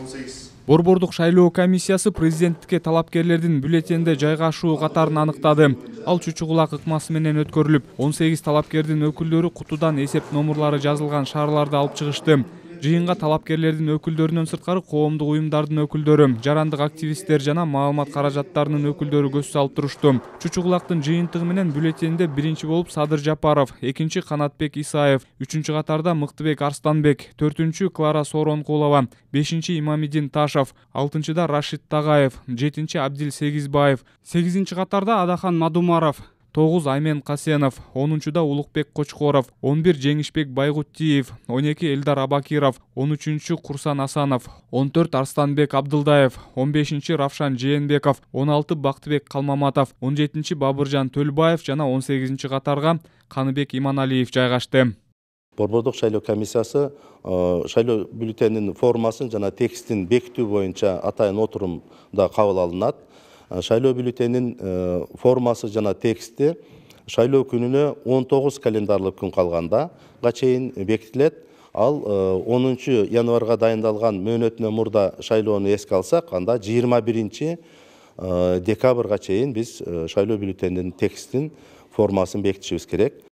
он сегиз борбордук шайлоо комиссиясы президенттикке талапкерлердин бюллетенде жайгашуу катарын аныктады ал чучу ыкмасы менен өткөрүлүп он сегиз талапкердин өкүлдөрү кутудан эсеп номурлары жазылган шаарларды алып чыгышты жыйынга талапкерлердин өкүлдөрүнөн сырткары коомдук уюмдардын өкүлдөрү жарандык активисттер жана маалымат каражаттарынын өкүлдөрү көз салып турушту чучу жыйынтыгы менен бюллетенде биринчи болуп садыр жапаров экинчи канатбек исаев үчүнчү катарда мыктыбек арстанбек төртүнчү клара сооронкулова бешинчи имамидин ташев алтынчыда рашид тагаев жетинчи абдил сегизбаев сегизинчи катарда адахан мадумаров тогуз аймен касенов онунчуда улукбек кочкоров он бир жеңишбек байгуттиев он эки элдар абакиров он үчүнчү курсан асанов он төрт арстанбек абдылдаев он бешинчи равшан жээнбеков он алты бактыбек калмаматов он жетинчи бабыржан төлбаев жана он сегизинчи катарга каныбек иманалиев жайгашты борбордук шайлоо комиссиясы шайлоо бюллетенинин формасын жана текстин бекитүү боюнча атайын отурумда кабыл алынат Э, шайлоо бюллетенин э, формасы жана тексти шайлоо күнүнө 19 календарлык күн қалғанда чейин бекитилет ал 10 э, январга дайындалган мөөнөтүнө мурда шайлоону эске алсак анда 21 декабрга чейин биз шайлоо бюллетенинин текстин формасын бекитишибиз керек